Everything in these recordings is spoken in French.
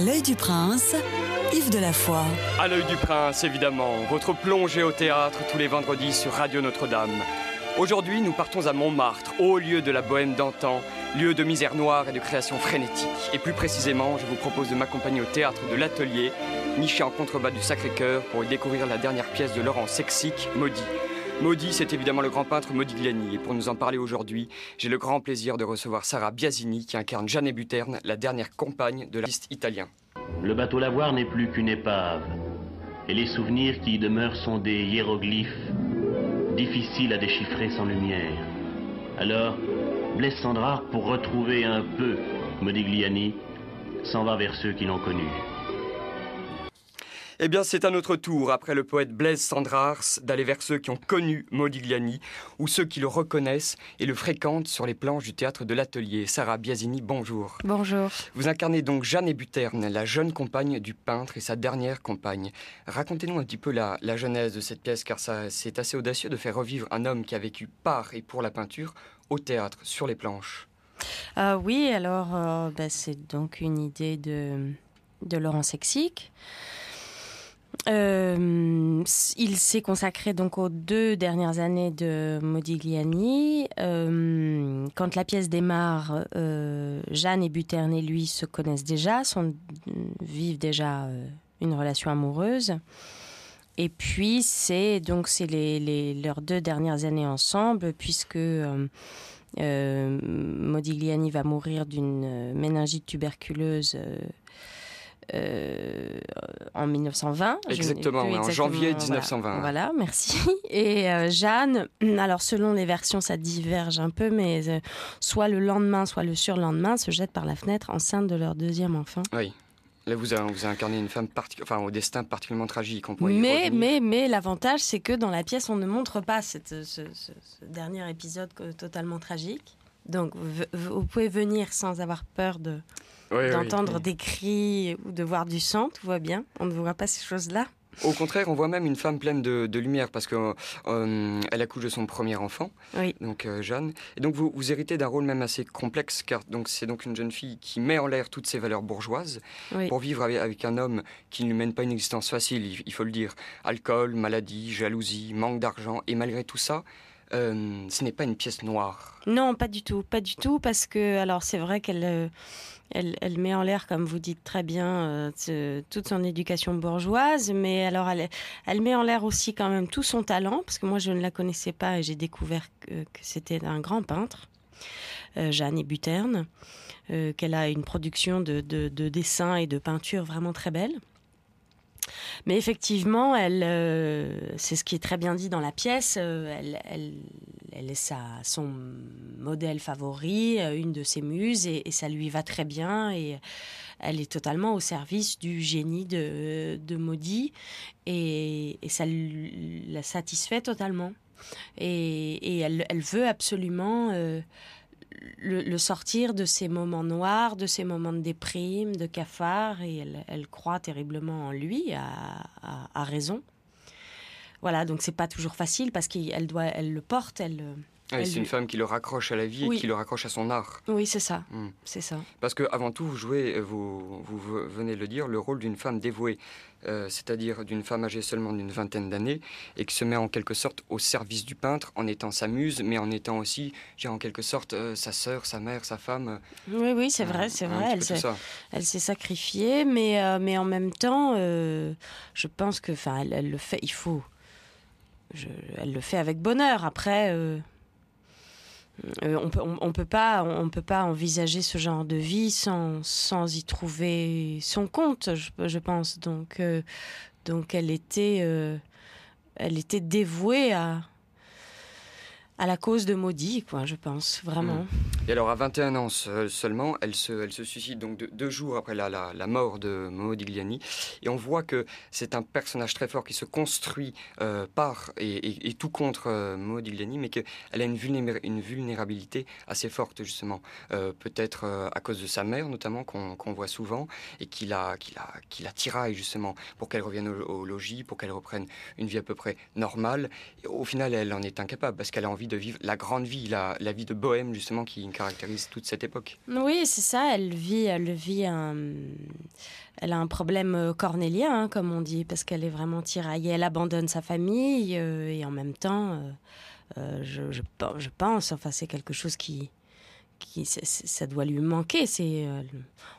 À l'œil du prince, Yves Foi. À l'œil du prince, évidemment, votre plongée au théâtre tous les vendredis sur Radio Notre-Dame. Aujourd'hui, nous partons à Montmartre, haut lieu de la bohème d'antan, lieu de misère noire et de création frénétique. Et plus précisément, je vous propose de m'accompagner au théâtre de l'Atelier, niché en contrebas du Sacré-Cœur, pour y découvrir la dernière pièce de Laurent Sexique, Maudit. Maudit, c'est évidemment le grand peintre Modigliani, Et pour nous en parler aujourd'hui, j'ai le grand plaisir de recevoir Sarah Biasini, qui incarne Jeanne Buterne, la dernière compagne de l'artiste italien. Le bateau Lavoir n'est plus qu'une épave. Et les souvenirs qui y demeurent sont des hiéroglyphes, difficiles à déchiffrer sans lumière. Alors, Blaise Sandrard, pour retrouver un peu Modigliani, s'en va vers ceux qui l'ont connu. Eh bien, c'est à notre tour, après le poète Blaise Sandrars, d'aller vers ceux qui ont connu Modigliani ou ceux qui le reconnaissent et le fréquentent sur les planches du théâtre de l'Atelier. Sarah Biasini, bonjour. Bonjour. Vous incarnez donc Jeanne Buterne, la jeune compagne du peintre et sa dernière compagne. Racontez-nous un petit peu la, la genèse de cette pièce, car ça, c'est assez audacieux de faire revivre un homme qui a vécu par et pour la peinture au théâtre, sur les planches. Euh, oui, alors euh, bah, c'est donc une idée de, de Laurent Sexic. Euh, il s'est consacré donc aux deux dernières années de Modigliani. Euh, quand la pièce démarre, euh, Jeanne et Buterne et lui se connaissent déjà, sont, vivent déjà une relation amoureuse. Et puis c'est donc c'est les, leurs deux dernières années ensemble puisque Modigliani va mourir d'une méningite tuberculeuse euh, en 1920. Exactement, en janvier 1920. Voilà, merci. Et euh, Jeanne, alors selon les versions, ça diverge un peu, mais euh, soit le lendemain, soit le surlendemain, se jette par la fenêtre enceinte de leur deuxième enfant. Oui. Là, vous, avez, vous incarné une femme enfin, au destin particulièrement tragique. On mais, mais, mais, mais l'avantage, c'est que dans la pièce, on ne montre pas cette, ce, dernier épisode totalement tragique. Donc, vous pouvez venir sans avoir peur de, d'entendre des cris ou de voir du sang, tout va bien. On ne voit pas ces choses-là. Au contraire, on voit même une femme pleine de, lumière parce qu'elle euh, elle accouche de son premier enfant, donc euh, Jeanne. Et donc vous, vous héritez d'un rôle même assez complexe car donc c'est donc une jeune fille qui met en l'air toutes ses valeurs bourgeoises pour vivre avec, un homme qui ne mène pas une existence facile, il faut le dire. Alcool, maladie, jalousie, manque d'argent et malgré tout ça, euh, ce n'est pas une pièce noire. Non, pas du tout, pas du tout, parce que alors c'est vrai qu'elle euh, elle, met en l'air, comme vous dites très bien, euh, toute son éducation bourgeoise, mais alors elle, met en l'air aussi quand même tout son talent, parce que moi je ne la connaissais pas et j'ai découvert que, c'était un grand peintre. Jeanne Buterne, qu'elle a une production de, de, dessins et de peintures vraiment très belles. Mais effectivement, elle, euh, c'est ce qui est très bien dit dans la pièce. Euh, elle, est sa, son modèle favori, euh, une de ses muses, et, ça lui va très bien. Et elle est totalement au service du génie de, de Maudit, et, ça la satisfait totalement. Et, elle, veut absolument le, sortir de ces moments noirs, de ces moments de déprime, de cafard, et elle, croit terriblement en lui, à, raison. Voilà, donc c'est pas toujours facile parce qu'elle doit, elle le porte, elle, euh, ah, c'est une femme qui le raccroche à la vie et qui le raccroche à son art. Oui, c'est ça. Hmm. C'est ça. Parce que avant tout, vous jouez, euh, vous, venez de le dire, le rôle d'une femme dévouée, euh, c'est-à-dire d'une femme âgée seulement d'une vingtaine d'années et qui se met en quelque sorte au service du peintre en étant sa muse, mais en étant aussi, j'ai en quelque sorte, euh, sa sœur, sa mère, sa femme. oui, oui, c'est hmm. vrai, c'est vrai. Elle s'est, sacrifiée, mais, mais en même temps, je pense que, enfin, elle, le fait. Il faut. elle le fait avec bonheur. Après. Euh, on ne peut, pas, on peut pas envisager ce genre de vie sans, y trouver son compte, je, pense. Donc, euh, donc elle, était, euh, elle était dévouée à, à la cause de Maudit, quoi, je pense, vraiment. Mm. Et alors, à 21 ans seulement, elle se, elle se suicide donc deux jours après la, la, mort de Maudit Et on voit que c'est un personnage très fort qui se construit euh, par et, et, tout contre euh, Maudit Gliani, mais qu'elle a une, une, vulnérabilité assez forte, justement. Euh, peut-être euh, à cause de sa mère, notamment, qu'on voit souvent, et qui la, la, qui la tiraille, justement, pour qu'elle revienne au, au logis, pour qu'elle reprenne une vie à peu près normale. Et au final, elle en est incapable parce qu'elle a envie de vivre la grande vie, la, vie de bohème justement qui caractérise toute cette époque. Oui, c'est ça. Elle vit, elle vit un, elle a un problème euh, cornélien, hein, comme on dit, parce qu'elle est vraiment tiraillée. Elle abandonne sa famille euh, et en même temps, euh, je, je, pense, enfin, c'est quelque chose qui, qui ça doit lui manquer. C'est,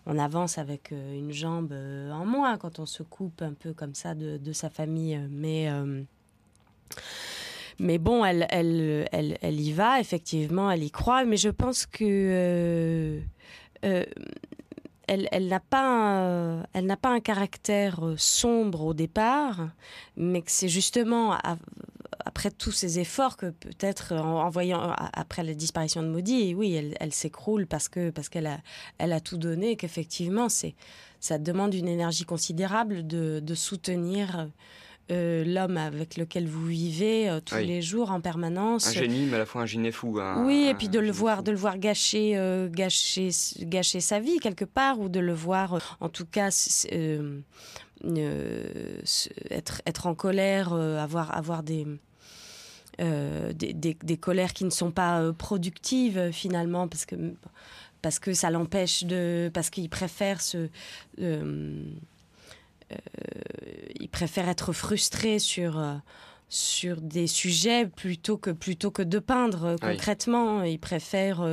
on avance avec une jambe en moins quand on se coupe un peu comme ça de, de sa famille, mais mais bon, elle, elle, elle, elle, y va, effectivement, elle y croit, mais je pense que euh, euh, elle, elle n'a pas, un, elle n'a pas un caractère euh, sombre au départ, mais que c'est justement après tous ces efforts que peut-être en, voyant après la disparition de Maudit, oui, elle, elle s'écroule parce que parce qu'elle a, elle a tout donné, qu'effectivement, c'est ça demande une énergie considérable de, de soutenir. Euh, l'homme avec lequel vous vivez euh, tous les jours en permanence. Un génie, mais à la fois un génie fou. oui, et puis de le voir, de le voir gâcher, euh, gâcher, gâcher sa vie quelque part, ou de le voir, en tout cas. être, être en colère, avoir, avoir des, des, des, colères qui ne sont pas productives finalement, parce que, parce que ça l'empêche de. parce qu'il préfère se euh, il préfère être frustré sur euh, sur des sujets plutôt que plutôt que de peindre euh, concrètement. Il préfère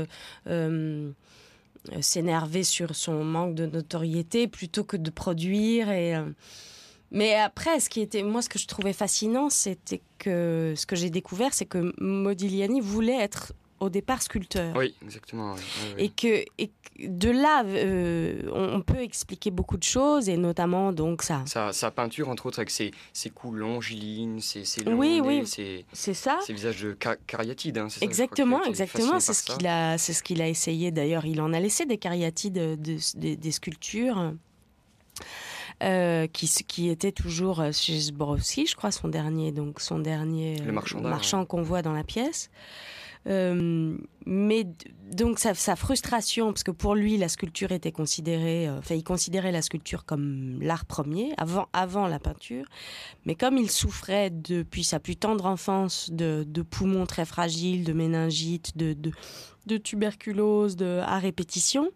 s'énerver sur son manque de notoriété plutôt que de produire et mais après, ce qui était, moi, ce que je trouvais fascinant, c'était que ce que j'ai découvert, c'est que Modigliani voulait être au départ sculpteur. Oui, exactement. Et, que, et de là, euh, on, peut expliquer beaucoup de choses, et notamment donc ça. Sa, peinture, entre autres, avec ses, coulons coups ses, ses oui, ses, c'est ça. visages de ca hein, exactement, exactement. C'est ce qu'il a, c'est ce qu'il a essayé. D'ailleurs, il en a laissé des cariatides, euh, de, des sculptures. Euh, qui, qui, était toujours chez Zborowski je crois, son dernier, donc son dernier marchand qu'on voit dans la pièce. Um, mais donc sa, frustration, parce que pour lui la sculpture était considérée, euh, enfin il considérait la sculpture comme l'art premier avant avant la peinture, mais comme il souffrait depuis sa plus tendre enfance de, poumons très fragiles, de méningites, de, tuberculose, à répétition,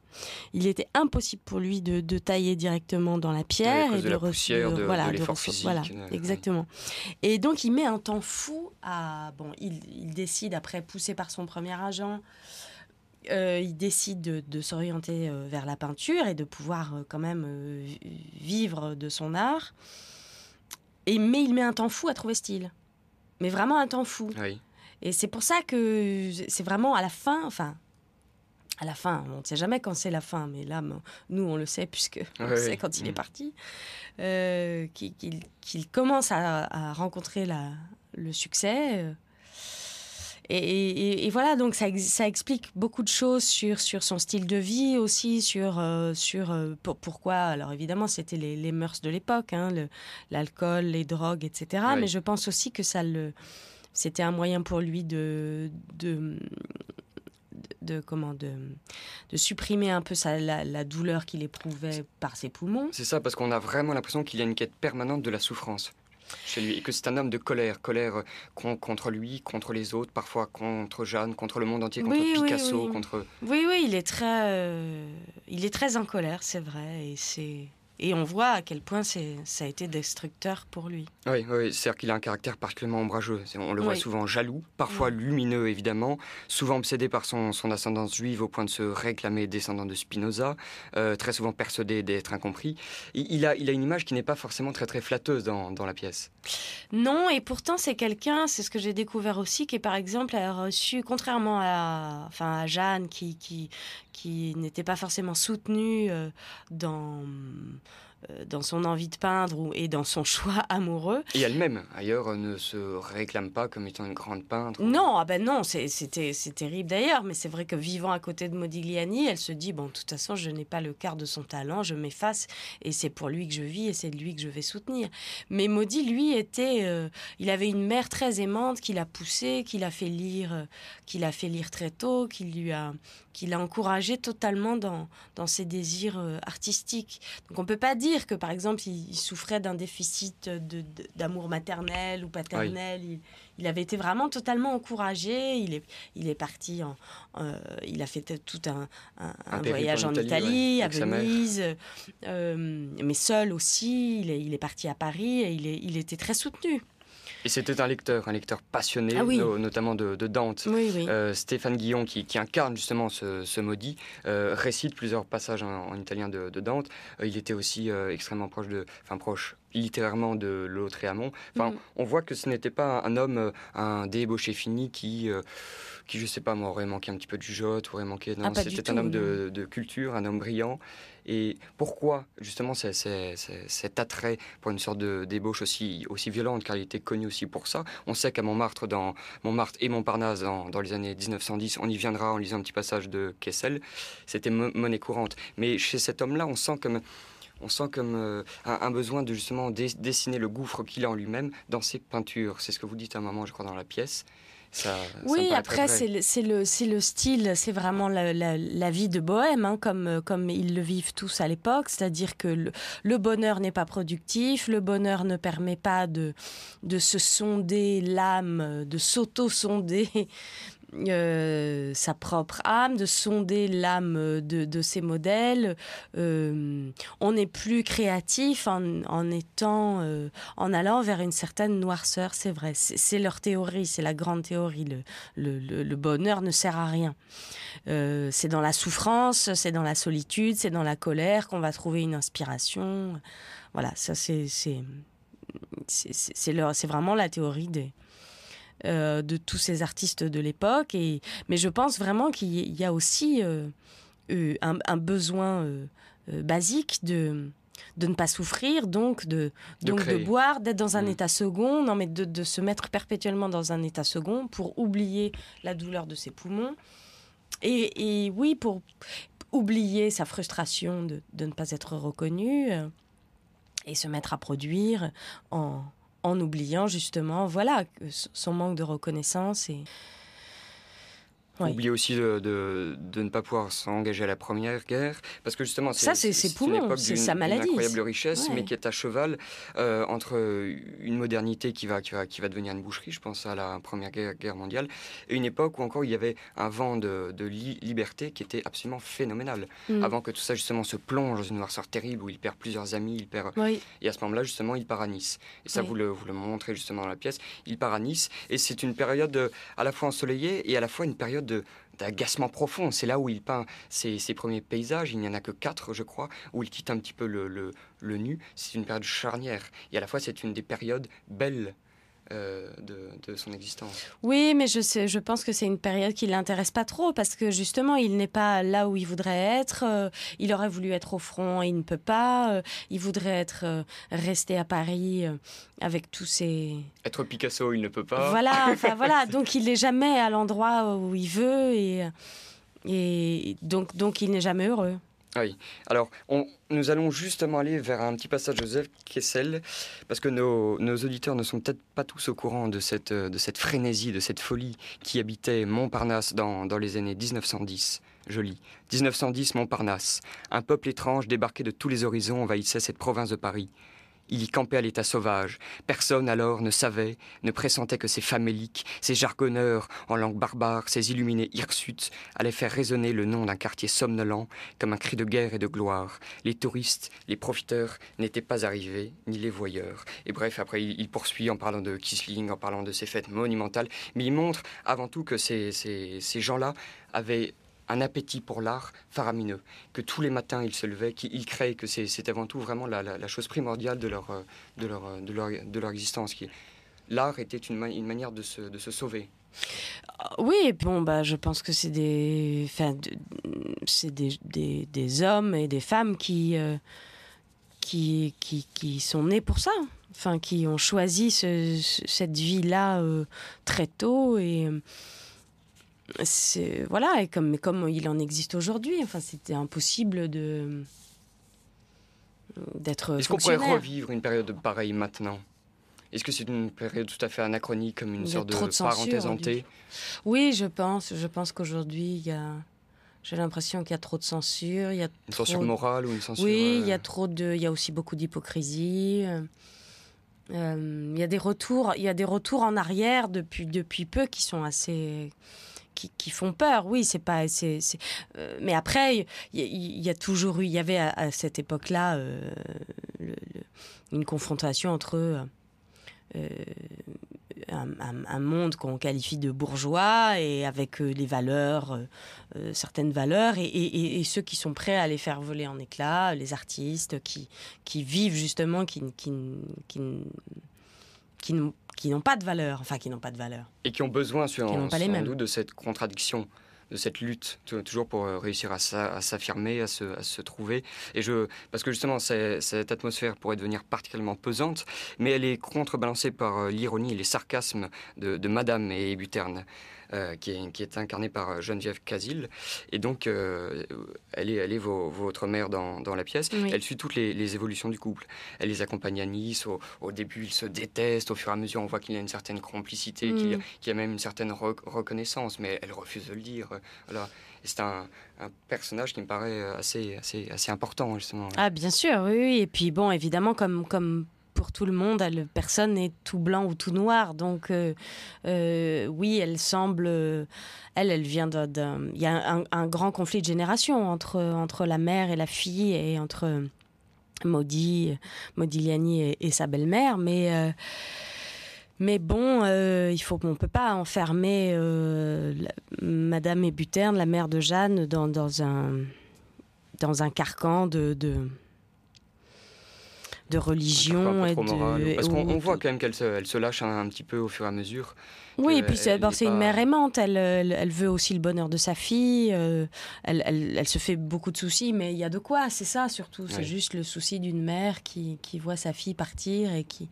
il était impossible pour lui de, tailler directement dans la pierre et de, recevoir, voilà, de voilà, euh, exactement. Et donc il met un temps fou à bon, il décide après poussé par son premier agent euh, il décide de, s'orienter euh, vers la peinture et de pouvoir euh, quand même vivre de son art. Et, mais il met un temps fou à trouver style. Mais vraiment un temps fou. Et c'est pour ça que c'est vraiment à la fin, enfin, à la fin, on ne sait jamais quand c'est la fin, mais là, nous, on le sait, puisque on le sait quand il est mm. parti, qu'il commence à, rencontrer le succès. Et, voilà, donc ça, explique beaucoup de choses sur, son style de vie aussi, sur, euh, euh, pourquoi. Alors évidemment, c'était les, mœurs de l'époque, hein, l'alcool, les drogues, etc. Mais je pense aussi que ça c'était un moyen pour lui de, supprimer un peu la, douleur qu'il éprouvait par ses poumons. C'est ça, parce qu'on a vraiment l'impression qu'il y a une quête permanente de la souffrance et que c'est un homme de colère, colère euh, contre lui, contre les autres, parfois contre Jeanne, contre le monde entier, contre Picasso, contre. Oui, oui, il est très, euh, il est très en colère, c'est vrai, et c'est. Et on voit à quel point ça a été destructeur pour lui. Oui, c'est-à-dire qu'il a un caractère particulièrement ombrageux. On le voit souvent jaloux, parfois mm. lumineux évidemment, souvent obsédé par son, son, ascendance juive au point de se réclamer descendant de Spinoza, euh, très souvent persuadé d'être incompris. Il a, il a une image qui n'est pas forcément très très flatteuse dans, dans la pièce. Non, et pourtant c'est quelqu'un, c'est ce que j'ai découvert aussi, qui par exemple a reçu, contrairement à, enfin, à Jeanne, qui, qui, qui n'était pas forcément soutenue euh, dans euh, dans son envie de peindre et dans son choix amoureux. Et elle-même, ailleurs, euh, ne se réclame pas comme étant une grande peintre. Non, ah ben non, c'est terrible d'ailleurs, mais c'est vrai que vivant à côté de Modigliani, elle se dit, bon, de toute façon, je n'ai pas le quart de son talent, je m'efface, et c'est pour lui que je vis, et c'est lui que je vais soutenir. Mais Modi, lui, était, euh, il avait une mère très aimante qui l'a poussé, qui l'a fait lire, qui l'a fait lire très tôt, qui lui a, qui l'a encouragé totalement dans, dans ses désirs artistiques. Donc on peut pas dire que par exemple, il, souffrait d'un déficit d'amour maternel ou paternel. Il, avait été vraiment totalement encouragé. Il est, il est parti, en, euh, il a fait tout un, voyage en Italie, à Venise, euh, mais seul aussi. Il est, il est, parti à Paris et il, est, il était très soutenu. Et c'était un lecteur, un lecteur passionné, ah notamment de, Dante. Euh, Stéphane Guillon, qui, incarne justement ce, maudit, euh, récite plusieurs passages en, italien de, Dante. Euh, il était aussi extrêmement proche de, enfin proche littérairement de l'autre et amont. Enfin, mhm. on voit que ce n'était pas un homme, un débauché fini qui, qui je sais pas moi, aurait manqué un petit peu du jotte, aurait manqué. Non, ah, c'était un homme de, culture, un homme brillant. Et pourquoi justement cet attrait pour une sorte de débauche aussi, aussi violente, car il était connu aussi pour ça On sait qu'à Montmartre, dans, Montmartre et Montparnasse, dans, les années 1910, on y viendra en lisant un petit passage de Kessel, c'était monnaie courante. Mais chez cet homme-là, on sent comme on sent comme euh, un, besoin de justement dessiner le gouffre qu'il a en lui-même dans ses peintures. C'est ce que vous dites à un moment, je crois, dans la pièce oui, après, c'est le, le, style, c'est vraiment la, vie de Bohème, hein, comme, euh, comme ils le vivent tous à l'époque, c'est-à-dire que le, bonheur n'est pas productif, le bonheur ne permet pas de, de se sonder l'âme, de s'auto-sonder euh, sa propre âme, de sonder l'âme de, de, ses modèles. Euh, on est plus créatif en, étant, euh, en allant vers une certaine noirceur, c'est vrai. C'est leur théorie, c'est la grande théorie. Le, le, bonheur ne sert à rien. c'est dans la souffrance, c'est dans la solitude, c'est dans la colère qu'on va trouver une inspiration. Voilà, ça c'est c'est vraiment la théorie des, euh, de tous ces artistes de l'époque. Et... Mais je pense vraiment qu'il y a aussi euh, un, besoin euh, basique de, de ne pas souffrir, donc de, boire, d'être dans un mm. état second, non mais de, se mettre perpétuellement dans un état second pour oublier la douleur de ses poumons. Et, oui, pour oublier sa frustration de, de ne pas être reconnu et se mettre à produire en, en oubliant justement voilà son manque de reconnaissance et Oublier aussi de, de, ne pas pouvoir s'engager à la première guerre, parce que justement, c'est, ça, c'est, c'est, c'est une époque sa maladie, incroyable richesse, mais qui est à cheval euh, entre une modernité qui va, qui, va, devenir une boucherie, je pense à la première guerre, mondiale, et une époque où encore il y avait un vent de, de liberté qui était absolument phénoménal, mm. avant que tout ça justement se plonge dans une noirceur terrible où il perd plusieurs amis, il perd... Oui. Et à ce moment-là, justement, il part à Nice. Et ça, vous, le, vous le montrez justement dans la pièce, il part à Nice, et c'est une période euh, à la fois ensoleillée et à la fois une période d'agacement profond. C'est là où il peint ses, premiers paysages. Il n'y en a que quatre, je crois, où il quitte un petit peu le, le nu. C'est une période charnière. Et à la fois, c'est une des périodes belles euh, de, son existence. Oui, mais je, je pense que c'est une période qui ne l'intéresse pas trop parce que justement, il n'est pas là où il voudrait être. Euh, il aurait voulu être au front, et il ne peut pas. Euh, il voudrait être resté à Paris avec tous ses. Être Picasso, il ne peut pas. Voilà, voilà. Donc il n'est jamais à l'endroit où il veut et, donc il n'est jamais heureux. Ah oui, alors nous allons justement aller vers un petit passage Joseph Kessel, parce que nos, auditeurs ne sont peut-être pas tous au courant euh, de cette, frénésie, de cette folie qui habitait Montparnasse dans, dans les années 1910. Joli. 1910 Montparnasse. Un peuple étrange débarqué de tous les horizons envahissait cette province de Paris. Il y campait à l'état sauvage. Personne alors ne savait, ne pressentait que ces faméliques, ces jargonneurs en langue barbare, ces illuminés hirsutes allaient faire résonner le nom d'un quartier somnolent comme un cri de guerre et de gloire. Les touristes, les profiteurs n'étaient pas arrivés, ni les voyeurs. Et bref, après, il poursuit en parlant de Kisling, en parlant de ces fêtes monumentales, mais il montre avant tout que ces, ces gens-là avaient un appétit pour l'art faramineux, que tous les matins ils se levait qu'ils créaient, que c'est avant tout vraiment la, chose primordiale de leur, euh, euh, de leur, de leur, existence. Qui, l'art était une, manière de se, sauver. Euh, oui, bon, bah, je pense que c'est des, de, des, des, hommes et des femmes qui, qui, qui, qui, sont nés pour ça, enfin, qui ont choisi cette vie-là très tôt et voilà, et comme, mais comme il en existe aujourd'hui, enfin, c'était impossible de d'être. Est-ce qu'on pourrait revivre une période pareille maintenant Est-ce que c'est une période tout à fait anachronique, comme une sorte de, parenthèse hantée Oui, je pense. Je pense qu'aujourd'hui, il y a. J'ai l'impression qu'il y a trop de censure. Il y a une censure morale ou une censure. Oui, euh, il y a trop de. Il y a aussi beaucoup d'hypocrisie. Euh, euh, il y a des retours. Il y a des retours en arrière depuis depuis peu qui sont assez qui, font peur. Oui, c'est pas. c'est euh, mais après, il y, a toujours eu, il y avait à, cette époque-là euh, une confrontation entre. Euh, un, monde qu'on qualifie de bourgeois et avec les valeurs, certaines valeurs, et, ceux qui sont prêts à les faire voler en éclats, les artistes qui, qui vivent justement, qui, qui, qui ne qui n'ont pas de valeur, enfin qui n'ont pas de valeur. Et qui ont besoin, sur, un, de cette contradiction, de cette lutte, toujours pour euh, réussir à s'affirmer, à, se, trouver. Et je, parce que justement, cette atmosphère pourrait devenir particulièrement pesante, mais elle est contrebalancée par euh, l'ironie et les sarcasmes de, de Madame et Buterne. Euh, qui est, qui, incarnée par euh, Geneviève Casil. Et donc, euh, elle est, elle est votre mère dans, la pièce. Elle suit toutes les, évolutions du couple. Elle les accompagne à Nice. Au, début, ils se détestent. Au fur et à mesure, on voit qu'il y a une certaine complicité, qu'il y, a mm. même une certaine reconnaissance, mais elle refuse de le dire. Alors, c'est un, personnage qui me paraît assez, assez, assez important, justement. Ah, bien sûr, oui, Et puis, bon, évidemment, comme, comme pour tout le monde, elle, personne n'est tout blanc ou tout noir. Donc, euh, euh, oui, elle semble. Euh, elle, elle vient d'un. Il y a un, grand conflit de génération entre, entre la mère et la fille et entre Maudie, Modigliani et, et sa belle-mère. Mais. mais bon, il faut qu'on ne peut pas enfermer Madame Ebuterne, la mère de Jeanne, dans, dans, un, dans un carcan de, de religion. Et parce qu'on voit quand même qu'elle se, lâche un, petit peu au fur et à mesure. Oui, et puis c'est une mère aimante, elle, veut aussi le bonheur de sa fille, euh, elle, se fait beaucoup de soucis, mais il y a de quoi, c'est ça surtout, c'est juste le souci d'une mère qui, qui voit sa fille partir et qui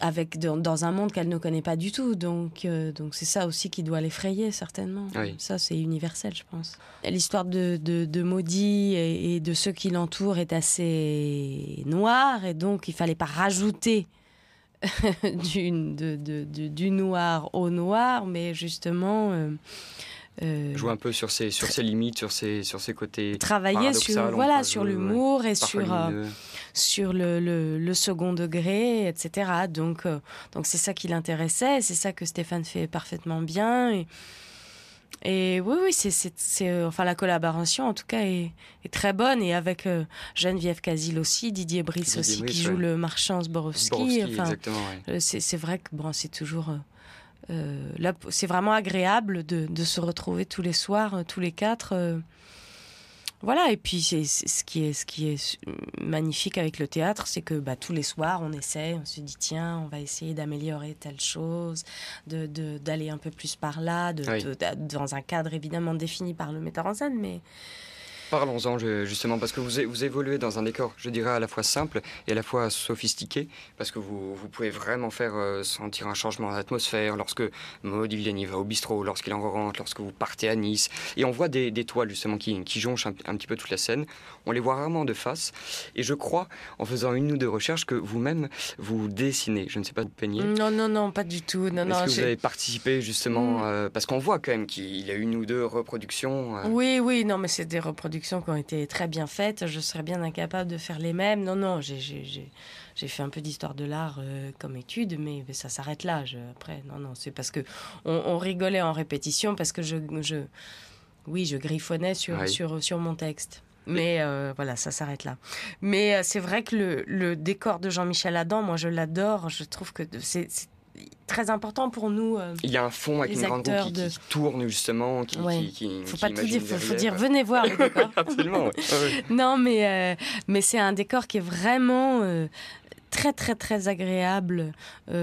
avec dans, un monde qu'elle ne connaît pas du tout. Donc euh, donc c'est ça aussi qui doit l'effrayer certainement. Ça c'est universel, je pense. L'histoire de, de, de Maudit et, de ceux qui l'entourent est assez noire et donc il fallait pas rajouter du, du noir au noir, mais justement. Euh, euh, jouer un peu sur ses sur ses limites, sur ses sur ses côtés travailler sur voilà sur l'humour et sur sur le, second degré, etc. Donc, euh, donc c'est ça qui l'intéressait, c'est ça que Stéphane fait parfaitement bien. Et, oui, oui, c'est, euh, enfin, la collaboration, en tout cas, est, très bonne. Et avec euh, Geneviève Casil aussi, Didier Brice aussi, qui joue le marchand Zborowski. c'est, vrai que bon, c'est toujours. c'est vraiment agréable de, se retrouver tous les soirs, tous les quatre. Voilà, et puis c'est, ce, qui est, ce qui est magnifique avec le théâtre, c'est que bah, tous les soirs, on essaie, on se dit, tiens, on va essayer d'améliorer telle chose, d'aller un peu plus par là, dans un cadre évidemment défini par le metteur en scène, mais Parlons-en justement, parce que vous, évoluez dans un décor, je dirais, à la fois simple et à la fois sophistiqué, parce que vous, pouvez vraiment faire euh, sentir un changement d'atmosphère lorsque Maud y va au bistrot, lorsqu'il en rentre, lorsque vous partez à Nice. Et on voit des, toiles justement qui, jonchent un, petit peu toute la scène. On les voit rarement de face. Et je crois, en faisant une ou deux recherches, que vous-même, vous dessinez. Je ne sais pas, de peignez. Non, non, non, pas du tout. Non, Est-ce que vous avez participé justement, mm. euh, parce qu'on voit quand même qu'il y a une ou deux reproductions. Euh. Oui, oui, non, mais c'est des reproductions qui ont été très bien faites, je serais bien incapable de faire les mêmes. Non, non, j'ai fait un peu d'histoire de l'art euh, comme étude, mais, ça s'arrête là. Je, après, non, non, c'est parce que on, rigolait en répétition, parce que je, oui, je griffonnais sur, sur, sur mon texte. Mais euh, voilà, ça s'arrête là. Mais euh, c'est vrai que le, le décor de Jean-Michel Adam, moi je l'adore. Je trouve que c'est très important pour nous. Euh, il y a un fond avec une grande qui, qui, tourne justement. Qui, ne faut pas tout dire, faut, dire venez voir le décor. Ah non, mais, euh, mais c'est un décor qui est vraiment euh, très très très agréable pour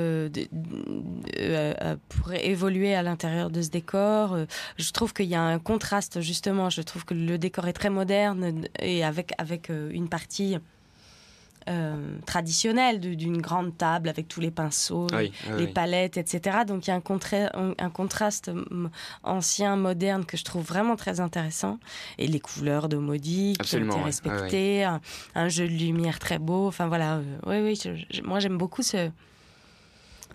évoluer à l'intérieur de ce décor. Je trouve qu'il y a un contraste justement. Je trouve que le décor est très moderne et avec avec une partie euh, traditionnelle d'une grande table avec tous les pinceaux, les, palettes, etc. Donc il y a un, un contraste ancien, moderne que je trouve vraiment très intéressant. Et les couleurs de Maudit qui ont été ah respectées, un, jeu de lumière très beau. Enfin voilà, euh, oui, oui, moi j'aime beaucoup ce,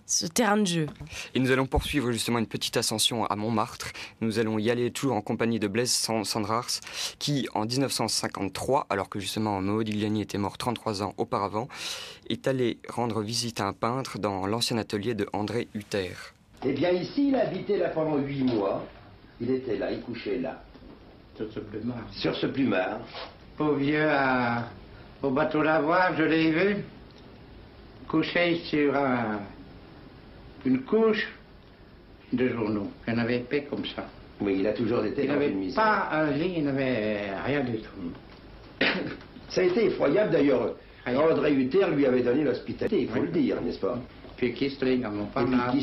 ce terrain de jeu. Et nous allons poursuivre justement une petite ascension à Montmartre. Nous allons y aller toujours en compagnie de Blaise Sandrars, qui en 1953, alors que justement Maud Iliani était mort 33 ans auparavant, est allé rendre visite à un peintre dans l'ancien atelier de André Hutter. Eh bien ici, il a habité là pendant 8 mois. Il était là, il couchait là. Sur ce plumard. Sur ce plumard. Au vieux, au bateau lavoir, je l'ai vu. Couché sur un une couche de journaux. Il en avait comme ça. Oui, il a toujours été il pas un lit, il n'avait rien du tout. ça a été effroyable d'ailleurs. André Hutter lui avait donné l'hospitalité, il faut le dire, n'est-ce pas Puis Kistling, on en pas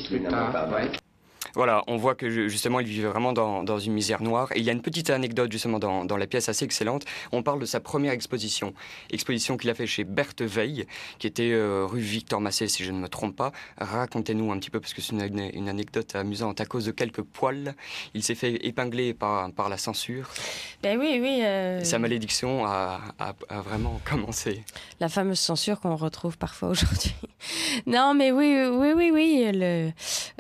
voilà, on voit que justement, il vivait vraiment dans, une misère noire. Et il y a une petite anecdote justement dans, dans la pièce assez excellente. On parle de sa première exposition, exposition qu'il a fait chez Berthe Veil qui était euh, rue Victor Massé, si je ne me trompe pas. Racontez-nous un petit peu, parce que c'est une, anecdote amusante. À cause de quelques poils, il s'est fait épingler par, par la censure. Ben oui, oui. Euh, sa malédiction a, vraiment commencé. La fameuse censure qu'on retrouve parfois aujourd'hui. non, mais oui, oui, oui, oui. Euh,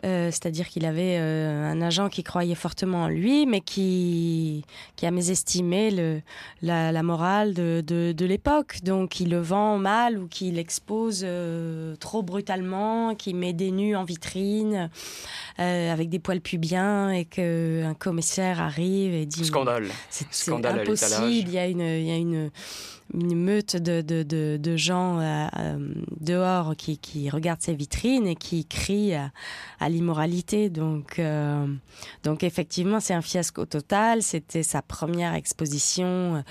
c'est-à-dire qu'il avait euh, un agent qui croyait fortement en lui, mais qui, qui a mésestimé le, la, morale de, de, l'époque. Donc, il le vend mal ou qu'il l'expose euh, trop brutalement, qu'il met des nus en vitrine euh, avec des poils pubiens et qu'un commissaire arrive et dit Scandale. C'est impossible. Il y a une. Il y a une meute de, de, de, gens dehors qui, qui regardent ces vitrines et qui crient à, à l'immoralité. Donc, donc, euh, donc effectivement, c'est un fiasco total. C'était sa première exposition euh,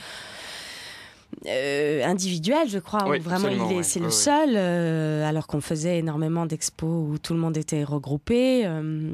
euh, individuel, je crois, vraiment il est, c'est le seul, euh, alors qu'on faisait énormément d'expos où tout le monde était regroupé. Euh,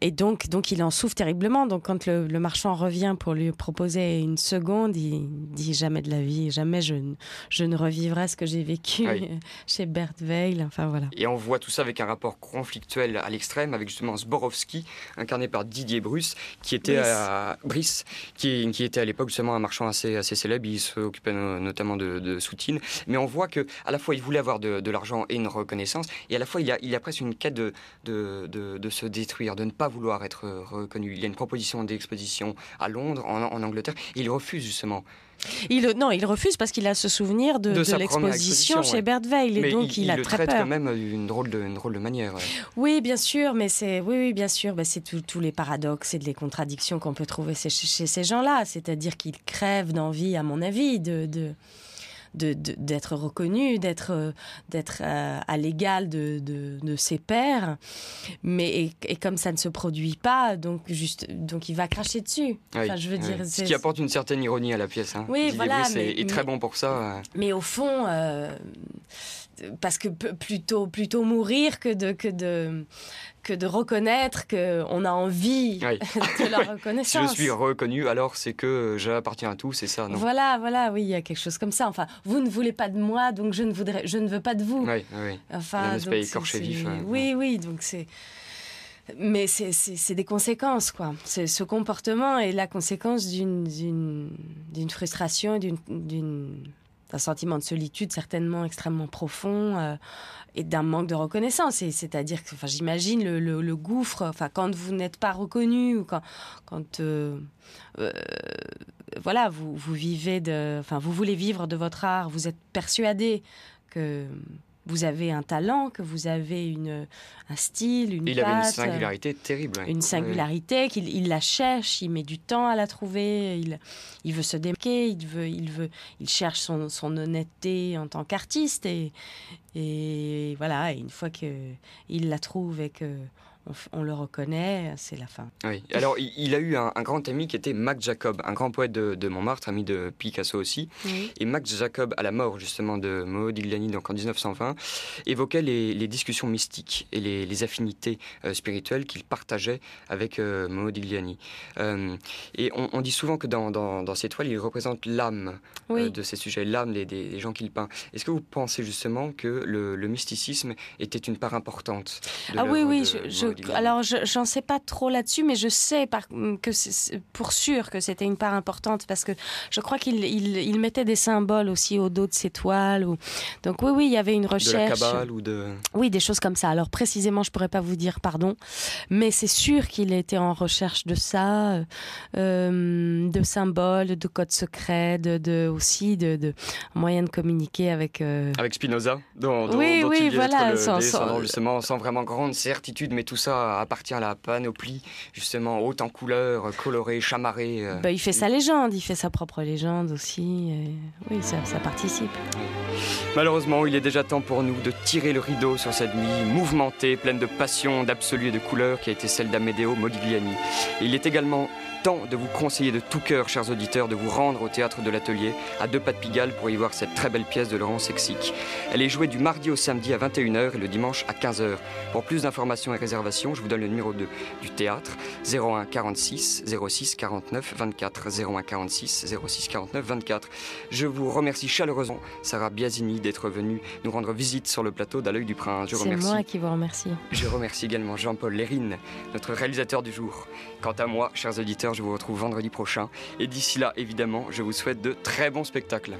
et donc, donc il en souffre terriblement. Donc quand le, marchand revient pour lui proposer une seconde, il dit jamais de la vie, jamais je, ne revivrai ce que j'ai vécu chez Bert Veil. Enfin voilà. Et on voit tout ça avec un rapport conflictuel à l'extrême, avec justement Zborowski, incarné par Didier Bruce, qui était Brice. à Brice, qui, était à l'époque justement un marchand assez, assez célèbre. Il s'occupait euh, notamment de, de, Soutine. Mais on voit que à la fois il voulait avoir de, l'argent et une reconnaissance, et à la fois il y a, presque une quête de, de, se détruire, de ne pas vouloir être reconnu. Il y a une proposition d'exposition à Londres, en, en Angleterre, et il refuse justement il, non, il refuse parce qu'il a ce souvenir de, l'exposition chez ouais. Veil. Et donc, il, a le traite quand même d'une drôle de, une drôle de manière. Oui, bien sûr, mais c'est oui, bien sûr, c'est tous les paradoxes et les contradictions qu'on peut trouver chez, chez ces gens-là. C'est-à-dire qu'ils crèvent d'envie, à mon avis, de... de d'être de, reconnu, d'être euh, d'être euh, à, l'égal de, ses pairs. Mais et, comme ça ne se produit pas, donc juste donc il va cracher dessus. je veux ce qui apporte une certaine ironie à la pièce. Hein. Oui, voilà, est, très bon pour ça. Hein. Mais au fond. Euh, parce que plutôt plutôt mourir que de que de que de reconnaître que on a envie de la reconnaissance. si je suis reconnu, alors c'est que j'appartiens à tout, c'est ça, non Voilà, voilà, oui, il y a quelque chose comme ça. Enfin, vous ne voulez pas de moi, donc je ne voudrais, je ne veux pas de vous. Oui, oui. Enfin, donc écorché vif. oui, oui, donc c'est. Mais c'est des conséquences, quoi. Ce comportement est la conséquence d'une frustration, d'une un sentiment de solitude certainement extrêmement profond euh, et d'un manque de reconnaissance. C'est-à-dire que, enfin, j'imagine le, gouffre. Enfin, quand vous n'êtes pas reconnu ou quand, quand euh, euh, voilà, vous, vous vivez de, enfin, vous voulez vivre de votre art, vous êtes persuadé que vous avez un talent, que vous avez une, un style, une Il une singularité terrible. Une singularité qu'il la cherche, il met du temps à la trouver, il, il veut se démarquer, il, veut, il, veut, il cherche son, honnêteté en tant qu'artiste. Et, et voilà, une fois qu'il la trouve et que on le reconnaît, c'est la fin. Alors, il, a eu un, grand ami qui était Max Jacob, un grand poète de, Montmartre, ami de Picasso aussi. Et Max Jacob, à la mort justement de Maud donc en 1920, évoquait les, discussions mystiques et les, affinités euh, spirituelles qu'il partageait avec euh, euh et on, dit souvent que dans, ses toiles, il représente l'âme euh, de ces sujets, l'âme des, gens qu'il peint. Est-ce que vous pensez justement que le, mysticisme était une part importante de Ah oui, oui, je alors, j'en sais pas trop là-dessus, mais je sais par, que pour sûr que c'était une part importante parce que je crois qu'il il, mettait des symboles aussi au dos de ses toiles. Donc oui, oui, il y avait une recherche. De cabale ou de... Oui, des choses comme ça. Alors précisément, je pourrais pas vous dire pardon, mais c'est sûr qu'il était en recherche de ça, euh, euh, de symboles, de codes secrets, de, aussi de, moyens de communiquer avec. Euh, avec Spinoza, oui, oui, voilà, sans vraiment grande certitude, mais tout ça appartient à la panoplie, justement, haute en couleurs, colorée, chamarrée. Euh. Bah, il fait sa légende, il fait sa propre légende aussi. Euh. Oui, ça, ça participe. Malheureusement, il est déjà temps pour nous de tirer le rideau sur cette nuit mouvementée, pleine de passion, d'absolu et de couleurs qui a été celle d'Amedeo Modigliani. Il est également temps de vous conseiller de tout cœur, chers auditeurs, de vous rendre au théâtre de l'Atelier, à deux pas de Pigalle, pour y voir cette très belle pièce de Laurent Sexic. Elle est jouée du mardi au samedi à 21h et le dimanche à 15h. Pour plus d'informations et réservations, je vous donne le numéro 2 du théâtre 01 46 06 49 24. 01 46 06 49 24. Je vous remercie chaleureusement, Sarah Biasini, d'être venue nous rendre visite sur le plateau d'À l'œil du prince. Je remercie. C'est moi qui vous remercie. Je remercie également Jean-Paul Lérine, notre réalisateur du jour. Quant à moi, chers auditeurs, je vous retrouve vendredi prochain. Et d'ici là, évidemment, je vous souhaite de très bons spectacles.